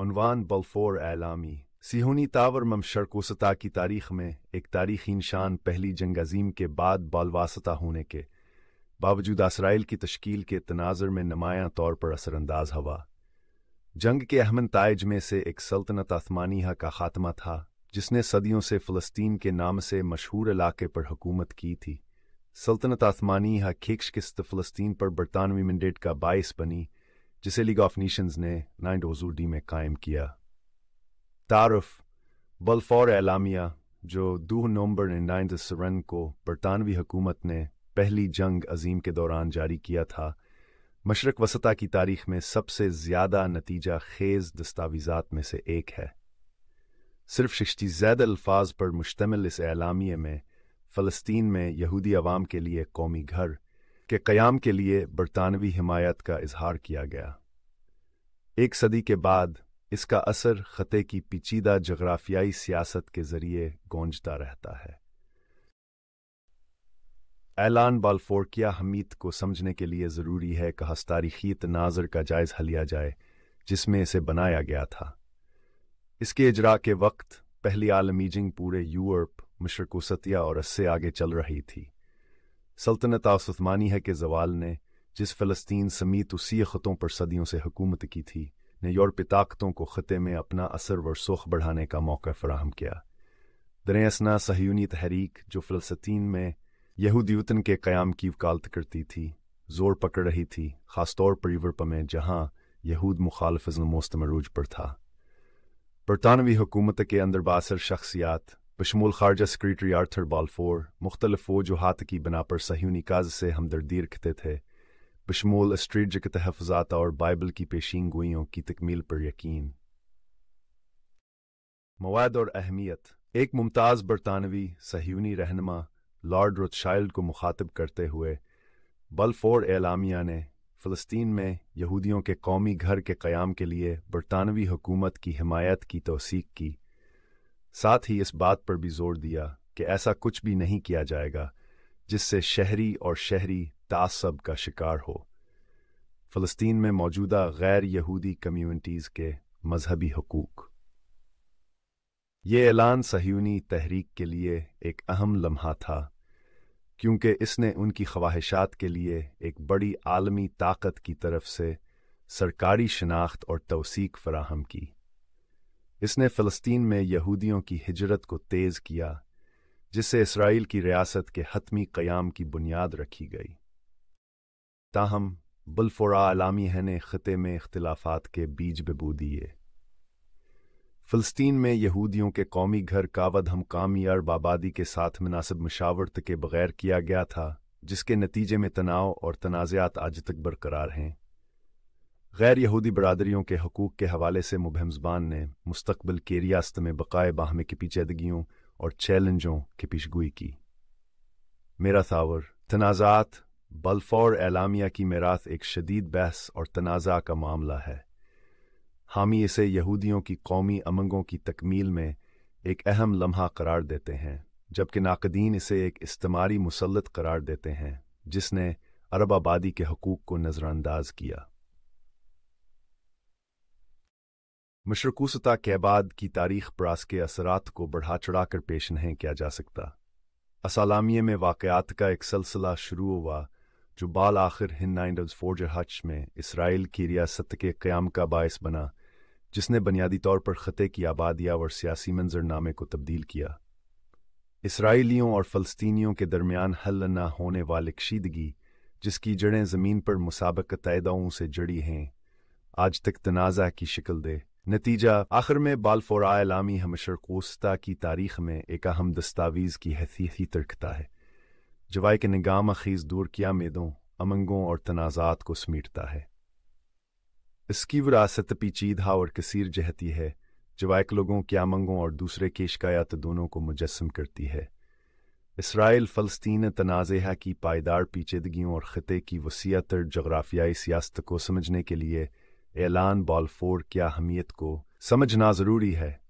अनवान बल्फोर Alamy सिहोनी तावर ममशर कोसता की तारीख में एक तारीखी निशान पहली जंग अजीम के बाद बालवासता होने के बावजूद इसराइल की तश्कील के तनाजर में नुमाया तौर पर असरअंदाज हवा जंग के अहमन ताइज में से एक सल्तनत आसमानिया का खात्मा था जिसने सदियों से फ़लस्तीन के नाम से मशहूर इलाके पर हुकूमत की थी सल्तनत आसमानिया खिक्श किस्त फ़लस्तीन पर बरतानवी मंडेट का बायस बनी जिसे लीग ऑफ नेशंस ने नाइन ओजूडी में कायम किया तारफ बलफौर एलामिया जो दो नवंबर नाइन्थ सरन को बरतानवी हुकूमत ने पहली जंग अजीम के दौरान जारी किया था मशरक वसता की तारीख में सबसे ज़्यादा नतीजा खेज दस्तावीजा में से एक है सिर्फ शिश्ती जैद अल्फाज पर मुश्तमिल इस एलामिया में फ़लस्तीन में यहूदी अवाम के लिए कौमी घर के क़याम के लिए बरतानवी हिमायत का इजहार किया गया एक सदी के बाद इसका असर ख़ते की पीचीदा जगराफियाई सियासत के ज़रिए गूंजता रहता है ऐलान बालफोरकिया हमीद को समझने के लिए ज़रूरी है कि हस्तारीखी तनाजर का जायज़ा लिया जाए जिसमें इसे बनाया गया था इसके इजरा के वक्त पहली आलमीजिंग पूरे यूरोप मशरक और इससे आगे चल रही थी सल्तनत आसमानी है के जवाल ने जिस फ़लस्तीन समीत उसी ख़तों पर सदियों से हुकूमत की थी ने यूरोपी ताकतों को ख़ते में अपना असर व सुख बढ़ाने का मौका फराहम किया दरअसना सहयूनी तहरीक जो फ़लस्तीन में यहूदीतन के क़्याम की वकालत करती थी जोर पकड़ रही थी ख़ासतौर पर यूरोप में जहाँ यहूद मुखालफ मोस्तमरूज पर था बरतानवी हुकूमत के अंदर बासर शख्सियात बशमूल खारजा सक्रेटरी आर्थर बालफोर मुख्तलिफ वजूहत की बना पर सहयूनी काज से हमदर्दी रखते थे बशमूल स्ट्रेटजिक तहफात और बाइबल की पेशीन गोइयों की तकमील पर यकीन मवाद और अहमियत एक मुमताज़ बरतानवी सहयूनी रहनमा लॉर्ड रोथशाइल्ड को मुखातब करते हुए बलफोर एलामिया ने फ़लस्तीन में यहूदियों के कौमी घर के क़्याम के लिए बरतानवी हुकूमत की हमायत की तोसीक की साथ ही इस बात पर भी जोर दिया कि ऐसा कुछ भी नहीं किया जाएगा जिससे शहरी और शहरी तासब का शिकार हो फ़लस्तीन में मौजूदा गैर यहूदी कम्यूनिटीज़ के मजहबी हकूक़ ये ऐलान सहयूनी तहरीक के लिए एक अहम लम्हा था क्योंकि इसने उनकी ख्वाहिशात के लिए एक बड़ी आलमी ताकत की तरफ से सरकारी शनाख्त और तोसीक फराहम की इसने फ़लस्तीन में यहूदियों की हिजरत को तेज़ किया जिससे इसराइल की रियासत के हतमी क़याम की बुनियाद रखी गई ताहम बुलफोरा अलामी है ने ख़ते में इख्तलाफात के बीज बबू दिए फ़लस्तीन में यहूदियों के कौमी घर कावद कामी अरब आबादी के साथ मुनासिब मशावरत के बगैर किया गया था जिसके नतीजे में तनाव और तनाज़ात आज तक बरकरार हैं गैर यहूदी बरदरीों के हकूक़ के हवाले से मुबहम ने मुस्तबिल के रियासत में बकाए बाहमे की पेचीदगियों और चैलेंजों की पिशगोई की मेरा तावर तनाज़ात बल्फौर एलामिया की मेरात एक शदीद बहस और तनाज़ा का मामला है हामी इसे यहूदियों की कौमी अमंगों की तकमील में एक अहम लम्हा करार देते हैं जबकि नाकदीन इसे एक इस्तेमारी मुसलत करार देते हैं जिसने अरब आबादी के हकूक़ को नज़रअंदाज किया मशरकूसता बाद की तारीख प्रास के असरात को बढ़ा चढ़ाकर पेश नहीं किया जा सकता असलामिया में वाकयात का एक सिलसिला शुरू हुआ जो बाल आखिर हिन्नाइंड फोर्ज हच में इसराइल की रियासत के क़्याम का बायस बना जिसने बुनियादी तौर पर ख़ते की आबादिया और सियासी मंजरनामे को तब्दील किया इसराइलियों और फ़लस्तीनियों के दरमियान हल न होने वाले कशीदगी जिसकी जड़ें ज़मीन पर मुसाबकतदाओं से जड़ी हैं आज तक तनाज़ा की शिकल दे नतीजा आखिर में बालफोरा लामी हमशर कोस्ता की तारीख में एक अहम दस्तावीज़ की हैसियत तिरखता है जवाय के निगाम अखीज दूर किया मेदों अमंगों और तनाज़ात को समेटता है इसकी विरासत पीचीदा और कसीर जहती है जवायक लोगों की आमंगों और दूसरे के शिकायत दोनों को मुजस्म करती है इसराइल फ़लस्तीन तनाज़ा की पायदार पीचीदगियों और ख़ते की वसीतर जगराफियाई सियासत को समझने के लिए एलान बॉलफोर्ड की अहमियत को समझना जरूरी है